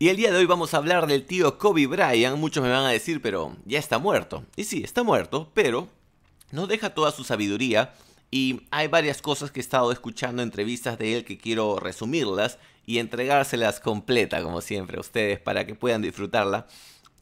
Y el día de hoy vamos a hablar del tío Kobe Bryant. Muchos me van a decir, pero ya está muerto. Y sí, está muerto, pero nos deja toda su sabiduría. Y hay varias cosas que he estado escuchando, entrevistas de él que quiero resumirlas y entregárselas completa, como siempre, a ustedes para que puedan disfrutarla.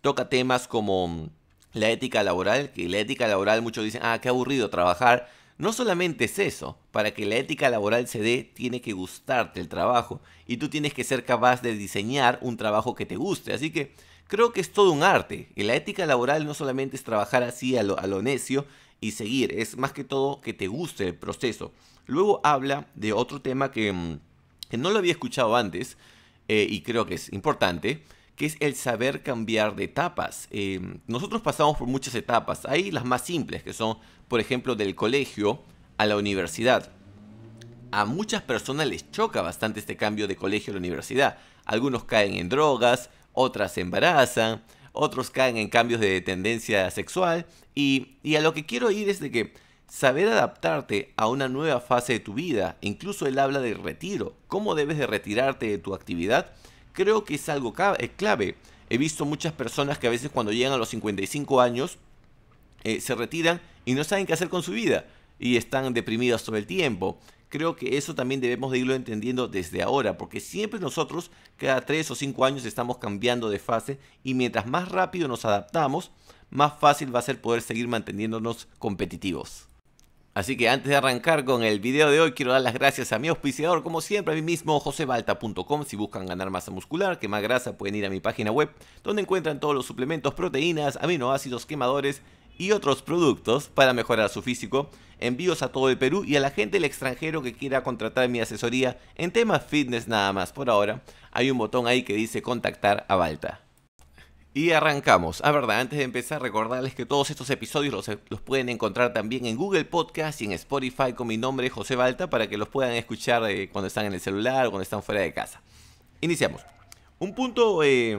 Toca temas como la ética laboral, que la ética laboral muchos dicen, ah, qué aburrido trabajar no solamente es eso, para que la ética laboral se dé tiene que gustarte el trabajo y tú tienes que ser capaz de diseñar un trabajo que te guste. Así que creo que es todo un arte. Y la ética laboral no solamente es trabajar así a lo, necio y seguir, es más que todo que te guste el proceso. Luego habla de otro tema que, mm, no lo había escuchado antes eh, y creo que es importante, que es el saber cambiar de etapas. Em, nosotros pasamos por muchas etapas. Hay las más simples, que son, por ejemplo, del colegio a la universidad. A muchas personas les choca bastante este cambio de colegio a la universidad. Algunos caen en drogas, otras se embarazan, otros caen en cambios de tendencia sexual. Y, a lo que quiero ir es de que saber adaptarte a una nueva fase de tu vida, incluso él habla de retiro, cómo debes de retirarte de tu actividad, creo que es algo clave. He visto muchas personas que a veces cuando llegan a los 55 años eh, se retiran y no saben qué hacer con su vida y están deprimidas todo el tiempo. Creo que eso también debemos de irlo entendiendo desde ahora, porque siempre nosotros cada 3 o 5 años estamos cambiando de fase y mientras más rápido nos adaptamos, más fácil va a ser poder seguir manteniéndonos competitivos. Así que antes de arrancar con el video de hoy, quiero dar las gracias a mi auspiciador, como siempre, a mí mismo, josebalta.com. Si buscan ganar masa muscular, quemar grasa, pueden ir a mi página web, donde encuentran todos los suplementos, proteínas, aminoácidos, quemadores y otros productos para mejorar su físico. Envíos a todo el Perú y a la gente del extranjero que quiera contratar mi asesoría en temas fitness nada más. Por ahora, hay un botón ahí que dice contactar a Balta. Y arrancamos. Ah, verdad, antes de empezar, recordarles que todos estos episodios los, pueden encontrar también en Google Podcast y en Spotify con mi nombre José Balta para que los puedan escuchar eh, cuando están en el celular o cuando están fuera de casa. Iniciamos. Un punto eh,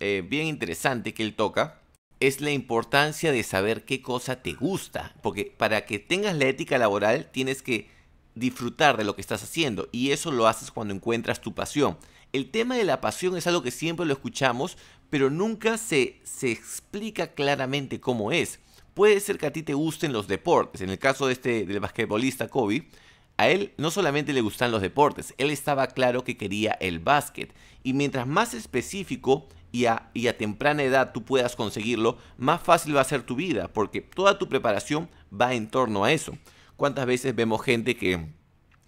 eh, bien interesante que él toca es la importancia de saber qué cosa te gusta, porque para que tengas la ética laboral tienes que disfrutar de lo que estás haciendo y eso lo haces cuando encuentras tu pasión. El tema de la pasión es algo que siempre lo escuchamos, pero nunca se, se explica claramente cómo es. Puede ser que a ti te gusten los deportes. En el caso de este, del basquetbolista Kobe, a él no solamente le gustan los deportes, él estaba claro que quería el básquet. Y mientras más específico y a, y a, temprana edad tú puedas conseguirlo, más fácil va a ser tu vida, porque toda tu preparación va en torno a eso. ¿Cuántas veces vemos gente que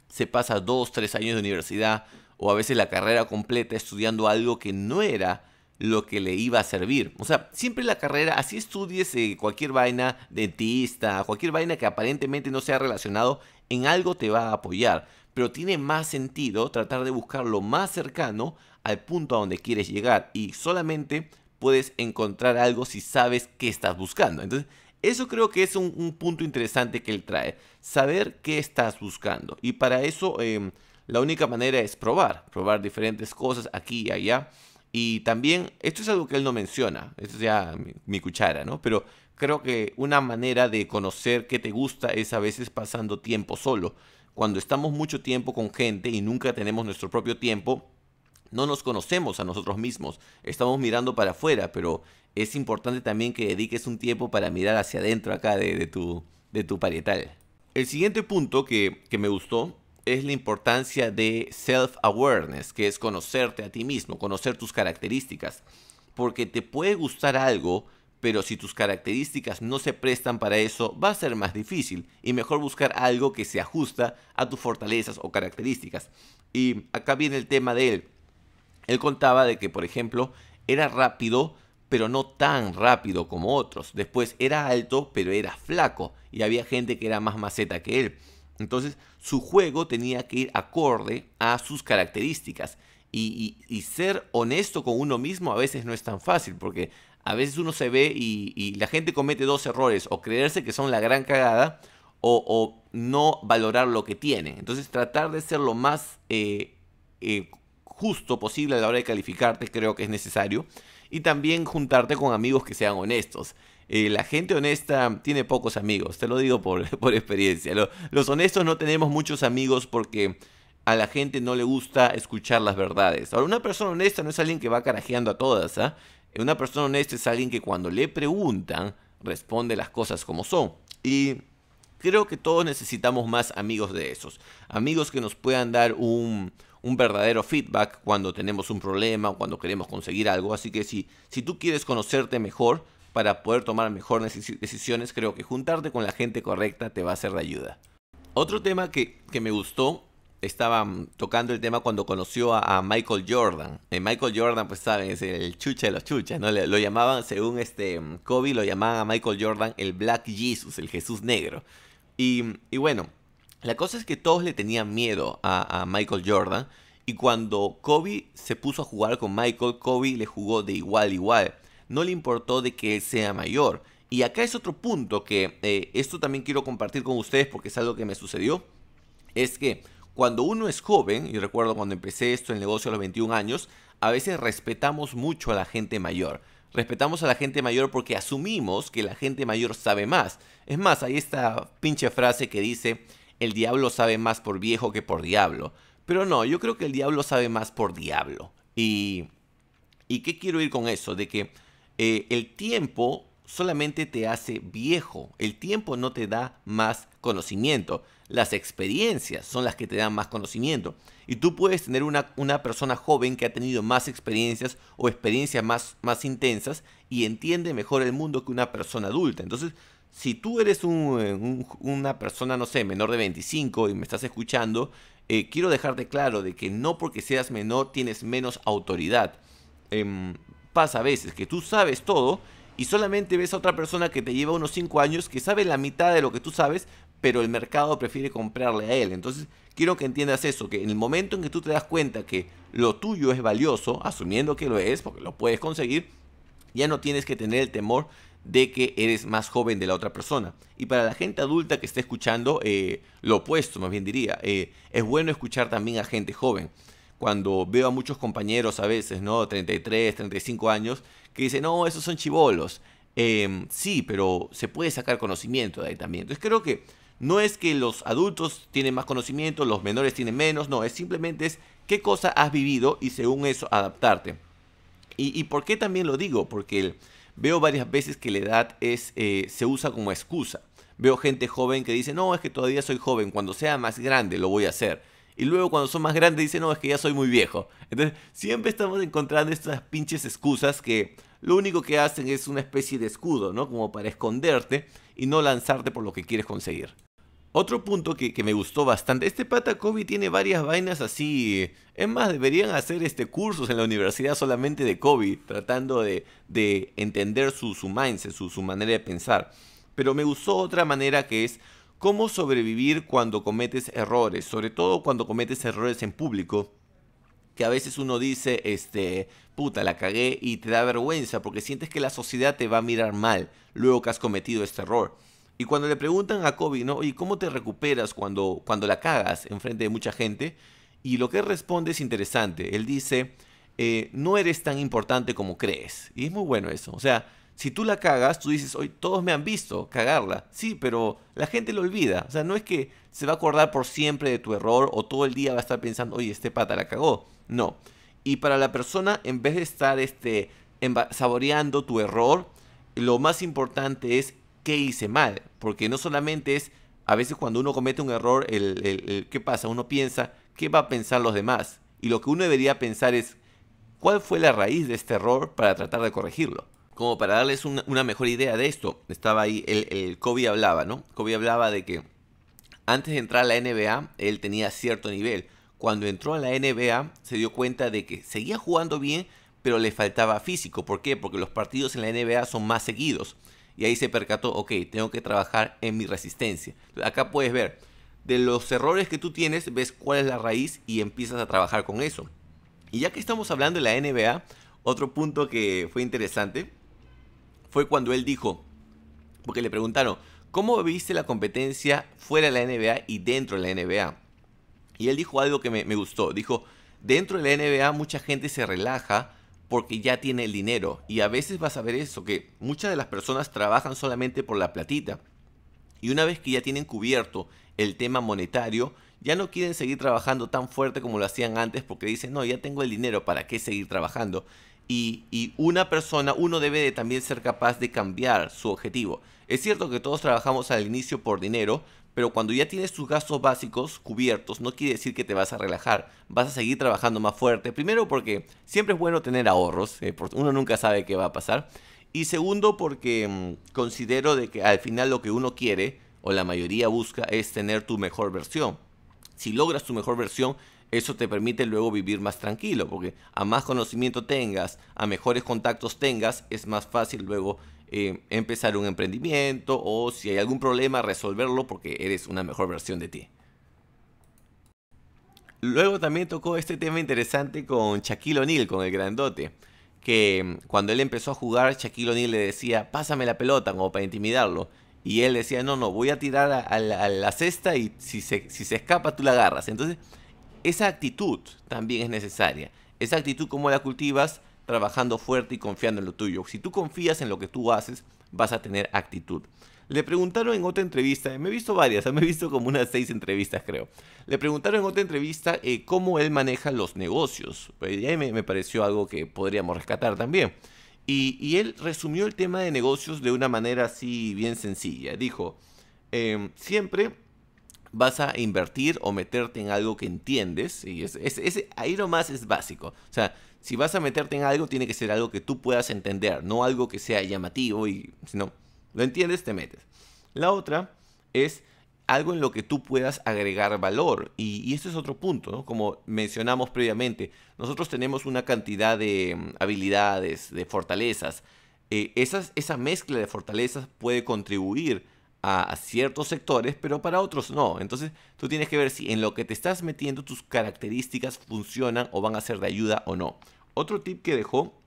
se pasa dos, tres años de universidad o a veces la carrera completa estudiando algo que no era lo que le iba a servir. O sea, siempre la carrera, así estudies eh, cualquier vaina, dentista, cualquier vaina que aparentemente no sea relacionado, en algo te va a apoyar. Pero tiene más sentido tratar de buscar lo más cercano al punto a donde quieres llegar y solamente puedes encontrar algo si sabes qué estás buscando. Entonces, eso creo que es un, punto interesante que él trae, saber qué estás buscando. Y para eso, em, la única manera es probar, probar diferentes cosas aquí y allá y también, esto es algo que él no menciona, esto es ya mi, cuchara, ¿no? Pero creo que una manera de conocer qué te gusta es a veces pasando tiempo solo. Cuando estamos mucho tiempo con gente y nunca tenemos nuestro propio tiempo, no nos conocemos a nosotros mismos, estamos mirando para afuera, pero es importante también que dediques un tiempo para mirar hacia adentro acá de, tu, de tu parietal. El siguiente punto que, que me gustó es la importancia de self-awareness, que es conocerte a ti mismo, conocer tus características. Porque te puede gustar algo, pero si tus características no se prestan para eso, va a ser más difícil y mejor buscar algo que se ajusta a tus fortalezas o características. Y acá viene el tema de él. Él contaba de que, por ejemplo, era rápido, pero no tan rápido como otros. Después era alto, pero era flaco y había gente que era más maceta que él. Entonces su juego tenía que ir acorde a sus características. Y, ser honesto con uno mismo a veces no es tan fácil, porque a veces uno se ve y, la gente comete dos errores, o creerse que son la gran cagada, o, no valorar lo que tiene. Entonces tratar de ser lo más eh, eh, justo posible a la hora de calificarte creo que es necesario. Y también juntarte con amigos que sean honestos. Eh, la gente honesta tiene pocos amigos, te lo digo por, por experiencia. los honestos no tenemos muchos amigos porque a la gente no le gusta escuchar las verdades. Ahora, una persona honesta no es alguien que va carajeando a todas, ¿ah? Eh, una persona honesta es alguien que cuando le preguntan, responde las cosas como son. Y creo que todos necesitamos más amigos de esos. Amigos que nos puedan dar un, verdadero feedback cuando tenemos un problema, o cuando queremos conseguir algo. Así que si, si tú quieres conocerte mejor, para poder tomar mejores decisiones, creo que juntarte con la gente correcta te va a ser de ayuda. Otro tema que, me gustó, estaba mm, tocando el tema cuando conoció a, Michael Jordan. Eh, Michael Jordan, pues saben, es el chucha de los chuchas, ¿no? lo llamaban, según este mm, Kobe, lo llamaban a Michael Jordan el Black Jesus, el Jesús negro. Y, bueno, la cosa es que todos le tenían miedo a, a Michael Jordan. Y cuando Kobe se puso a jugar con Michael, Kobe le jugó de igual a igual no le importó de que él sea mayor. Y acá es otro punto que eh, esto también quiero compartir con ustedes porque es algo que me sucedió. Es que cuando uno es joven, y recuerdo cuando empecé esto en el negocio a los 21 años, a veces respetamos mucho a la gente mayor. Respetamos a la gente mayor porque asumimos que la gente mayor sabe más. Es más, hay esta pinche frase que dice, el diablo sabe más por viejo que por diablo. Pero no, yo creo que el diablo sabe más por diablo. ¿Y, ¿y qué quiero ir con eso? De que eh, el tiempo solamente te hace viejo, el tiempo no te da más conocimiento, las experiencias son las que te dan más conocimiento. Y tú puedes tener una, una persona joven que ha tenido más experiencias o experiencias más, más intensas y entiende mejor el mundo que una persona adulta. Entonces, si tú eres eh, una persona, no sé, menor de 25 y me estás escuchando, eh, quiero dejarte claro de que no porque seas menor tienes menos autoridad. Em, pasa a veces, que tú sabes todo y solamente ves a otra persona que te lleva unos 5 años, que sabe la mitad de lo que tú sabes, pero el mercado prefiere comprarle a él. Entonces, quiero que entiendas eso, que en el momento en que tú te das cuenta que lo tuyo es valioso, asumiendo que lo es, porque lo puedes conseguir, ya no tienes que tener el temor de que eres más joven de la otra persona. Y para la gente adulta que está escuchando, eh, lo opuesto, más bien diría, eh, es bueno escuchar también a gente joven cuando veo a muchos compañeros a veces, ¿no? 33, 35 años, que dicen, no, esos son chivolos. Em, sí, pero se puede sacar conocimiento de ahí también. Entonces creo que no es que los adultos tienen más conocimiento, los menores tienen menos, no, es simplemente es qué cosa has vivido y según eso adaptarte. ¿Y, por qué también lo digo? Porque veo varias veces que la edad es, eh, se usa como excusa. Veo gente joven que dice, no, es que todavía soy joven, cuando sea más grande lo voy a hacer y luego cuando son más grandes dicen, no, es que ya soy muy viejo. Entonces, siempre estamos encontrando estas pinches excusas que lo único que hacen es una especie de escudo, ¿no? Como para esconderte y no lanzarte por lo que quieres conseguir. Otro punto que, me gustó bastante, este pata Kobe tiene varias vainas así. Es más, deberían hacer este cursos en la universidad solamente de Kobe, tratando de, entender su, su mindset, su, su manera de pensar. Pero me gustó otra manera que es cómo sobrevivir cuando cometes errores, sobre todo cuando cometes errores en público, que a veces uno dice, este, puta, la cagué y te da vergüenza porque sientes que la sociedad te va a mirar mal luego que has cometido este error. Y cuando le preguntan a Kobe, ¿no? ¿Y ¿cómo te recuperas cuando, cuando la cagas en frente de mucha gente? Y lo que responde es interesante. Él dice, eh, no eres tan importante como crees. Y es muy bueno eso. O sea, si tú la cagas, tú dices, hoy todos me han visto cagarla. Sí, pero la gente lo olvida. O sea, no es que se va a acordar por siempre de tu error o todo el día va a estar pensando, oye, este pata la cagó. No. Y para la persona, en vez de estar este, saboreando tu error, lo más importante es qué hice mal. Porque no solamente es, a veces cuando uno comete un error, el, ¿qué pasa? Uno piensa, ¿qué va a pensar los demás? Y lo que uno debería pensar es, ¿cuál fue la raíz de este error para tratar de corregirlo? como para darles una, mejor idea de esto, estaba ahí, el, el Kobe hablaba, ¿no? Kobe hablaba de que antes de entrar a la NBA, él tenía cierto nivel. Cuando entró a la NBA, se dio cuenta de que seguía jugando bien, pero le faltaba físico. ¿Por qué? Porque los partidos en la NBA son más seguidos. Y ahí se percató, ok, tengo que trabajar en mi resistencia. Acá puedes ver, de los errores que tú tienes, ves cuál es la raíz y empiezas a trabajar con eso. Y ya que estamos hablando de la NBA, otro punto que fue interesante fue cuando él dijo, porque le preguntaron, ¿cómo viste la competencia fuera de la NBA y dentro de la NBA? Y él dijo algo que me, gustó, dijo, dentro de la NBA mucha gente se relaja porque ya tiene el dinero. Y a veces vas a ver eso, que muchas de las personas trabajan solamente por la platita. Y una vez que ya tienen cubierto el tema monetario, ya no quieren seguir trabajando tan fuerte como lo hacían antes porque dicen, no, ya tengo el dinero, ¿para qué seguir trabajando? y, una persona, uno debe de también ser capaz de cambiar su objetivo. Es cierto que todos trabajamos al inicio por dinero, pero cuando ya tienes tus gastos básicos cubiertos, no quiere decir que te vas a relajar, vas a seguir trabajando más fuerte. Primero porque siempre es bueno tener ahorros, eh, uno nunca sabe qué va a pasar. Y segundo porque mm, considero de que al final lo que uno quiere, o la mayoría busca, es tener tu mejor versión. Si logras tu mejor versión, eso te permite luego vivir más tranquilo, porque a más conocimiento tengas, a mejores contactos tengas, es más fácil luego eh, empezar un emprendimiento o si hay algún problema resolverlo porque eres una mejor versión de ti. Luego también tocó este tema interesante con Shaquille O'Neal, con el grandote, que mm, cuando él empezó a jugar, Shaquille O'Neal le decía, pásame la pelota como para intimidarlo. Y él decía, no, no, voy a tirar a, la cesta y si se, si se escapa tú la agarras. Entonces esa actitud también es necesaria. Esa actitud cómo la cultivas trabajando fuerte y confiando en lo tuyo. Si tú confías en lo que tú haces, vas a tener actitud. Le preguntaron en otra entrevista, me he visto varias, me he visto como unas seis entrevistas creo. Le preguntaron en otra entrevista eh, cómo él maneja los negocios. Eh, y ahí me, pareció algo que podríamos rescatar también. Y, él resumió el tema de negocios de una manera así bien sencilla. Dijo, eh, siempre vas a invertir o meterte en algo que entiendes. Y es, es, es, ahí nomás es básico. O sea, si vas a meterte en algo, tiene que ser algo que tú puedas entender, no algo que sea llamativo y si no lo entiendes, te metes. La otra es algo en lo que tú puedas agregar valor. Y, y este es otro punto, Como mencionamos previamente, nosotros tenemos una cantidad de mm, habilidades, de fortalezas. Eh, esa mezcla de fortalezas puede contribuir a ciertos sectores, pero para otros no. Entonces tú tienes que ver si en lo que te estás metiendo tus características funcionan o van a ser de ayuda o no. Otro tip que dejó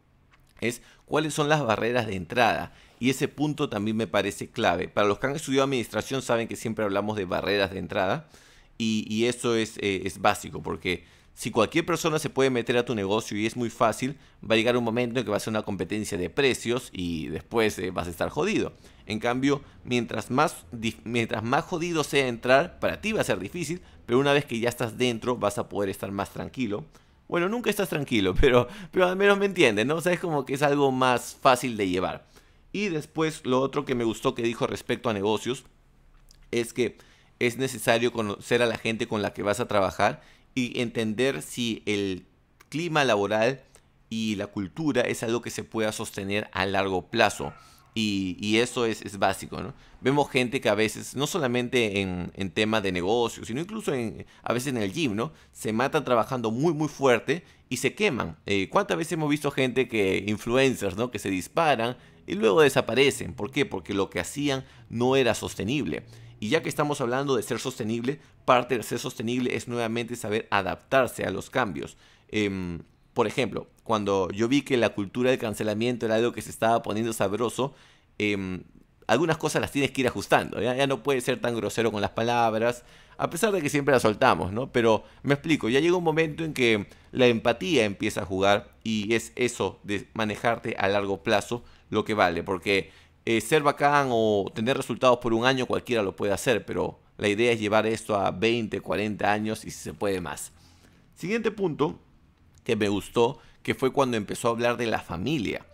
es cuáles son las barreras de entrada. Y ese punto también me parece clave. Para los que han estudiado administración saben que siempre hablamos de barreras de entrada. Y, eso es, eh, es básico porque si cualquier persona se puede meter a tu negocio y es muy fácil, va a llegar un momento en que va a ser una competencia de precios y después eh, vas a estar jodido. En cambio, mientras más, mientras más jodido sea entrar, para ti va a ser difícil, pero una vez que ya estás dentro vas a poder estar más tranquilo. Bueno, nunca estás tranquilo, pero, pero al menos me entiendes, ¿no? O sea, como que es algo más fácil de llevar. Y después lo otro que me gustó que dijo respecto a negocios es que es necesario conocer a la gente con la que vas a trabajar y entender si el clima laboral y la cultura es algo que se pueda sostener a largo plazo. Y, eso es, básico, ¿no? Vemos gente que a veces, no solamente en, en temas de negocios, sino incluso a veces en el gym, ¿no? Se matan trabajando muy, muy fuerte y se queman. Eh, ¿Cuántas veces hemos visto gente que, influencers, ¿no? Que se disparan y luego desaparecen. ¿Por qué? Porque lo que hacían no era sostenible. Y ya que estamos hablando de ser sostenible, parte de ser sostenible es nuevamente saber adaptarse a los cambios. Em, por ejemplo, cuando yo vi que la cultura del cancelamiento era algo que se estaba poniendo sabroso, em, algunas cosas las tienes que ir ajustando. ¿ya? no puedes ser tan grosero con las palabras, a pesar de que siempre las soltamos, ¿no? Pero me explico, ya llega un momento en que la empatía empieza a jugar y es eso de manejarte a largo plazo lo que vale, porque eh, ser bacán o tener resultados por un año cualquiera lo puede hacer, pero la idea es llevar esto a 20, 40 años y si se puede más. Siguiente punto que me gustó, que fue cuando empezó a hablar de la familia.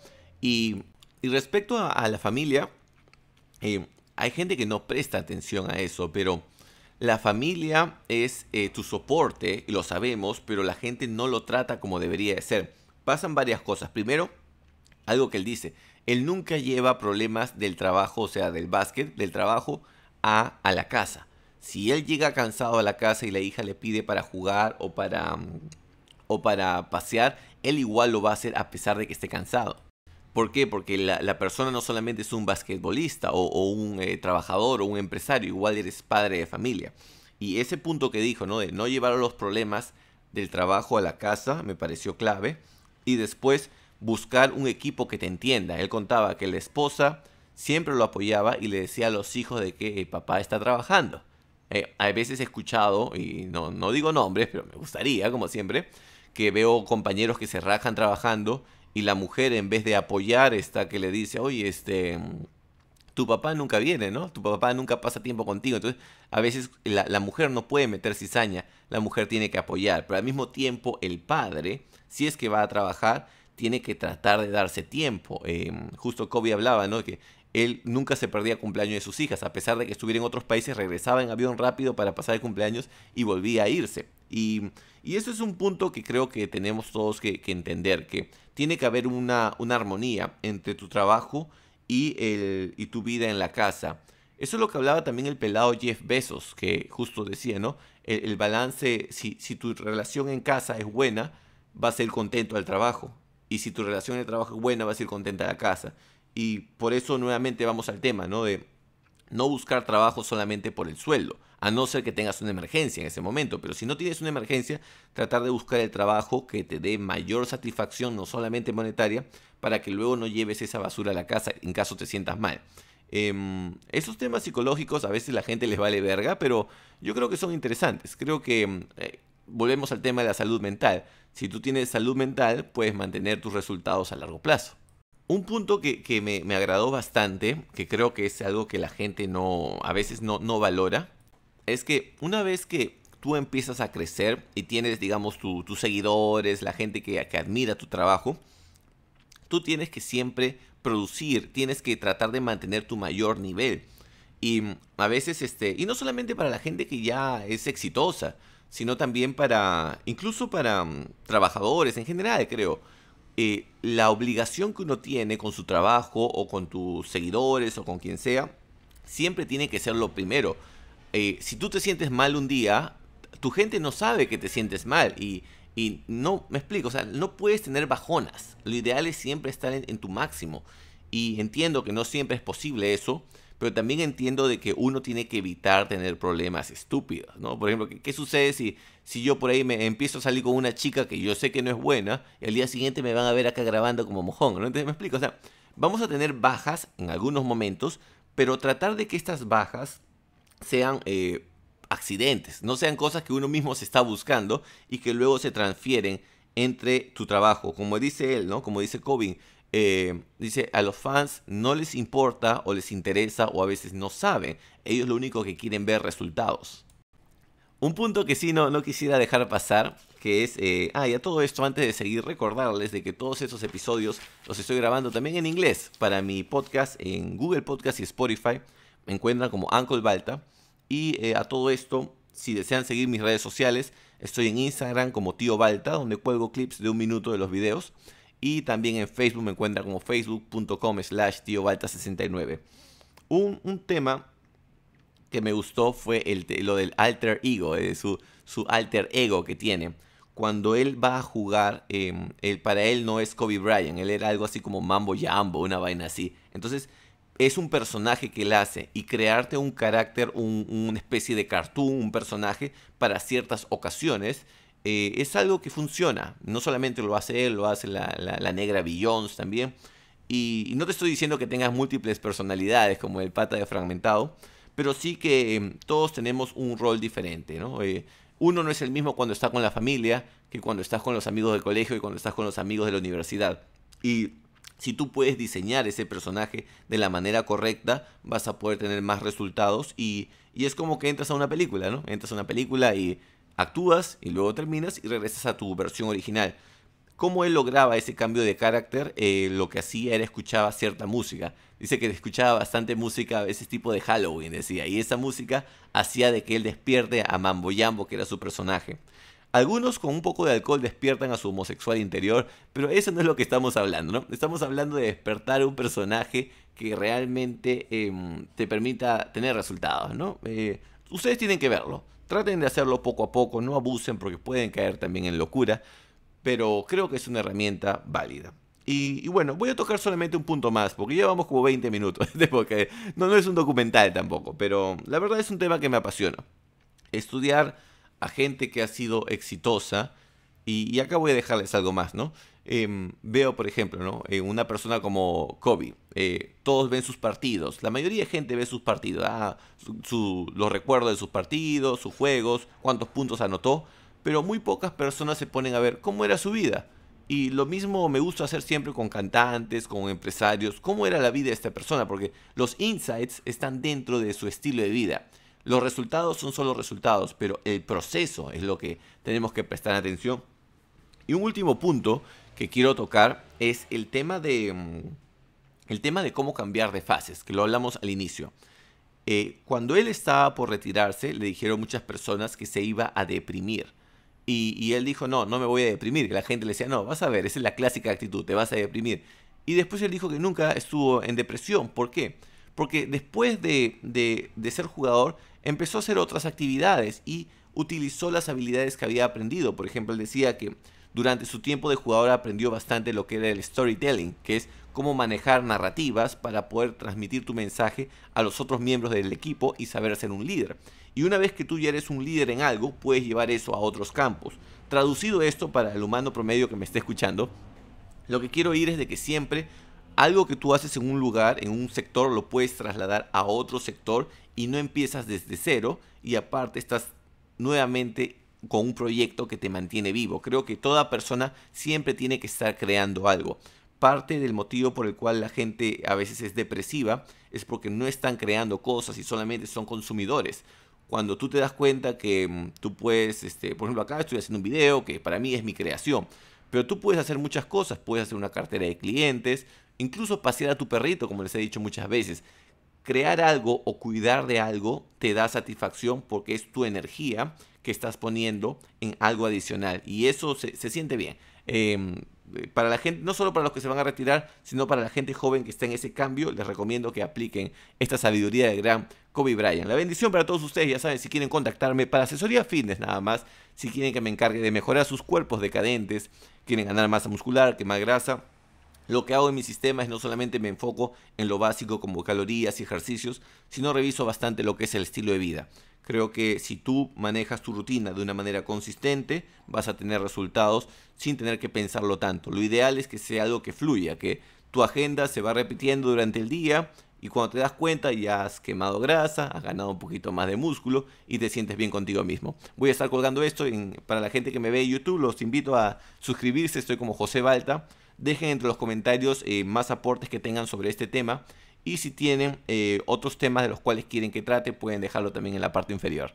Y, respecto a, la familia, eh, hay gente que no presta atención a eso, pero la familia es eh, tu soporte, lo sabemos, pero la gente no lo trata como debería de ser. Pasan varias cosas. Primero, algo que él dice, él nunca lleva problemas del trabajo, o sea, del básquet, del trabajo a, a la casa. Si él llega cansado a la casa y la hija le pide para jugar o para, mm, o para pasear, él igual lo va a hacer a pesar de que esté cansado. ¿Por qué? Porque la, persona no solamente es un basquetbolista o, un eh, trabajador o un empresario, igual eres padre de familia. Y ese punto que dijo, ¿no? De no llevar los problemas del trabajo a la casa, me pareció clave. Y después buscar un equipo que te entienda. Él contaba que la esposa siempre lo apoyaba y le decía a los hijos de que el papá está trabajando. Eh, a veces he escuchado, y no, no digo nombres, pero me gustaría, como siempre, que veo compañeros que se rajan trabajando y la mujer en vez de apoyar está que le dice, oye, este, tu papá nunca viene, ¿no? Tu papá nunca pasa tiempo contigo. Entonces, a veces la, la mujer no puede meter cizaña, la mujer tiene que apoyar, pero al mismo tiempo el padre, si es que va a trabajar, tiene que tratar de darse tiempo. Em, justo Kobe hablaba, ¿no? Que él nunca se perdía cumpleaños de sus hijas, a pesar de que estuviera en otros países, regresaba en avión rápido para pasar el cumpleaños y volvía a irse. Y, eso es un punto que creo que tenemos todos que, entender, que tiene que haber una, una armonía entre tu trabajo y, el, tu vida en la casa. Eso es lo que hablaba también el pelado Jeff Bezos, que justo decía, ¿no? El, balance, si, si, tu relación en casa es buena, va a ser contento al trabajo. Y si tu relación de trabajo es buena, vas a ir contenta a la casa. Y por eso nuevamente vamos al tema, ¿no? De no buscar trabajo solamente por el sueldo, a no ser que tengas una emergencia en ese momento. Pero si no tienes una emergencia, tratar de buscar el trabajo que te dé mayor satisfacción, no solamente monetaria, para que luego no lleves esa basura a la casa en caso te sientas mal. Em, esos temas psicológicos a veces la gente les vale verga, pero yo creo que son interesantes. Creo que eh, volvemos al tema de la salud mental. Si tú tienes salud mental, puedes mantener tus resultados a largo plazo. Un punto que, me, agradó bastante, que creo que es algo que la gente no, a veces no, no valora, es que una vez que tú empiezas a crecer y tienes, digamos, tus seguidores, la gente que, que admira tu trabajo, tú tienes que siempre producir, tienes que tratar de mantener tu mayor nivel. Y a veces, este, y no solamente para la gente que ya es exitosa, sino también para, incluso para mm, trabajadores en general, creo. Eh, la obligación que uno tiene con su trabajo o con tus seguidores o con quien sea, siempre tiene que ser lo primero. Eh, si tú te sientes mal un día, tu gente no sabe que te sientes mal y, y no, me explico, o sea, no puedes tener bajonas. Lo ideal es siempre estar en tu máximo. Y entiendo que no siempre es posible eso, pero también entiendo de que uno tiene que evitar tener problemas estúpidos, ¿no? Por ejemplo, ¿qué, sucede si, si yo por ahí me empiezo a salir con una chica que yo sé que no es buena y al día siguiente me van a ver acá grabando como mojón, ¿no? Entonces me explico, o sea, vamos a tener bajas en algunos momentos, pero tratar de que estas bajas sean... Eh, accidentes, no sean cosas que uno mismo se está buscando y que luego se transfieren entre tu trabajo. Como dice él, ¿no? Como dice Cobin, eh, dice, a los fans no les importa o les interesa o a veces no saben. Ellos lo único que quieren ver resultados. Un punto que sí no, quisiera dejar pasar, que es, ah, eh, y a todo esto antes de seguir recordarles de que todos estos episodios los estoy grabando también en inglés para mi podcast en Google Podcast y Spotify. Me encuentran como Uncle Balta. Y eh, a todo esto, si desean seguir mis redes sociales, estoy en Instagram como Tío Balta, donde cuelgo clips de un minuto de los videos y también en Facebook me encuentra como facebook.com slash 69 Un, un, tema que me gustó fue el, lo del alter ego, eh, su, su, alter ego que tiene. Cuando él va a jugar, em, para él no es Kobe Bryant, él era algo así como Mambo Jambo, una vaina así. Entonces es un personaje que él hace y crearte un carácter, una especie de cartoon, un personaje para ciertas ocasiones eh, es algo que funciona. No solamente lo hace él, lo hace la, negra Billions también. Y, no te estoy diciendo que tengas múltiples personalidades como el pata de fragmentado, pero sí que em, todos tenemos un rol diferente, ¿no? Eh, uno no es el mismo cuando está con la familia que cuando estás con los amigos del colegio y cuando estás con los amigos de la universidad. Y si tú puedes diseñar ese personaje de la manera correcta, vas a poder tener más resultados y, y es como que entras a una película, ¿no? Entras a una película y actúas y luego terminas y regresas a tu versión original. ¿Cómo él lograba ese cambio de carácter, eh, lo que hacía era escuchaba cierta música. Dice que escuchaba bastante música, ese tipo de Halloween, decía, y esa música hacía de que él despierte a Mambo Yambo, que era su personaje. Algunos con un poco de alcohol despiertan a su homosexual interior, pero eso no es lo que estamos hablando, ¿no? Estamos hablando de despertar un personaje que realmente em, te permita tener resultados, ¿no? Eh, ustedes tienen que verlo. Traten de hacerlo poco a poco, no abusen porque pueden caer también en locura, pero creo que es una herramienta válida. Y, bueno, voy a tocar solamente un punto más, porque llevamos como 20 minutos, porque no, no es un documental tampoco, pero la verdad es un tema que me apasiona. Estudiar a gente que ha sido exitosa, y acá voy a dejarles algo más, ¿no? Em, veo, por ejemplo, ¿no? Eh, una persona como Kobe, eh, todos ven sus partidos, la mayoría de gente ve sus partidos, ah, los recuerdos de sus partidos, sus juegos, cuántos puntos anotó, pero muy pocas personas se ponen a ver cómo era su vida. Y lo mismo me gusta hacer siempre con cantantes, con empresarios, cómo era la vida de esta persona, porque los insights están dentro de su estilo de vida. Los resultados son solo resultados, pero el proceso es lo que tenemos que prestar atención. Y un último punto que quiero tocar es el tema de, mm, el tema de cómo cambiar de fases, que lo hablamos al inicio. Eh, cuando él estaba por retirarse, le dijeron muchas personas que se iba a deprimir. Y, él dijo, no, no me voy a deprimir. que la gente le decía, no, vas a ver, esa es la clásica actitud, te vas a deprimir. Y después él dijo que nunca estuvo en depresión. ¿Por qué? Porque después de, de, de ser jugador, empezó a hacer otras actividades y utilizó las habilidades que había aprendido. Por ejemplo, él decía que durante su tiempo de jugador aprendió bastante lo que era el storytelling, que es cómo manejar narrativas para poder transmitir tu mensaje a los otros miembros del equipo y saber ser un líder. Y una vez que tú ya eres un líder en algo, puedes llevar eso a otros campos. Traducido esto para el humano promedio que me esté escuchando, lo que quiero ir es de que siempre algo que tú haces en un lugar, en un sector, lo puedes trasladar a otro sector y no empiezas desde cero y aparte estás nuevamente con un proyecto que te mantiene vivo. Creo que toda persona siempre tiene que estar creando algo. Parte del motivo por el cual la gente a veces es depresiva es porque no están creando cosas y solamente son consumidores. Cuando tú te das cuenta que mm, tú puedes, este, por ejemplo, acá estoy haciendo un video que para mí es mi creación, pero tú puedes hacer muchas cosas, puedes hacer una cartera de clientes, incluso pasear a tu perrito, como les he dicho muchas veces. Crear algo o cuidar de algo te da satisfacción porque es tu energía que estás poniendo en algo adicional. Y eso se, siente bien. Em, para la gente, no solo para los que se van a retirar, sino para la gente joven que está en ese cambio, les recomiendo que apliquen esta sabiduría de gran Kobe Bryant. La bendición para todos ustedes, ya saben, si quieren contactarme para asesoría fitness nada más, si quieren que me encargue de mejorar sus cuerpos decadentes, quieren ganar masa muscular, quemar grasa, lo que hago en mi sistema es no solamente me enfoco en lo básico como calorías y ejercicios, sino reviso bastante lo que es el estilo de vida. Creo que si tú manejas tu rutina de una manera consistente, vas a tener resultados sin tener que pensarlo tanto. Lo ideal es que sea algo que fluya, que tu agenda se va repitiendo durante el día y cuando te das cuenta ya has quemado grasa, has ganado un poquito más de músculo y te sientes bien contigo mismo. Voy a estar colgando esto para la gente que me ve en YouTube, los invito a suscribirse, estoy como José Balta. Dejen entre los comentarios eh, más aportes que tengan sobre este tema y si tienen eh, otros temas de los cuales quieren que trate, pueden dejarlo también en la parte inferior.